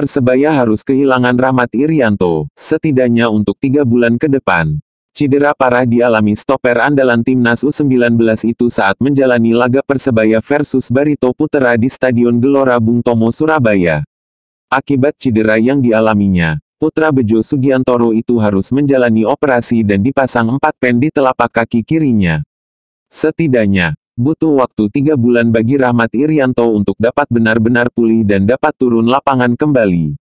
Persebaya harus kehilangan Rahmat Irianto, setidaknya untuk tiga bulan ke depan. Cedera parah dialami stopper andalan timnas U19 itu saat menjalani laga Persebaya versus Barito Putera di Stadion Gelora Bung Tomo, Surabaya. Akibat cedera yang dialaminya, Putra Bejo Sugiantoro itu harus menjalani operasi dan dipasang empat pen di telapak kaki kirinya. Setidaknya, Butuh waktu tiga bulan bagi Rahmat Irianto untuk dapat benar-benar pulih dan dapat turun lapangan kembali.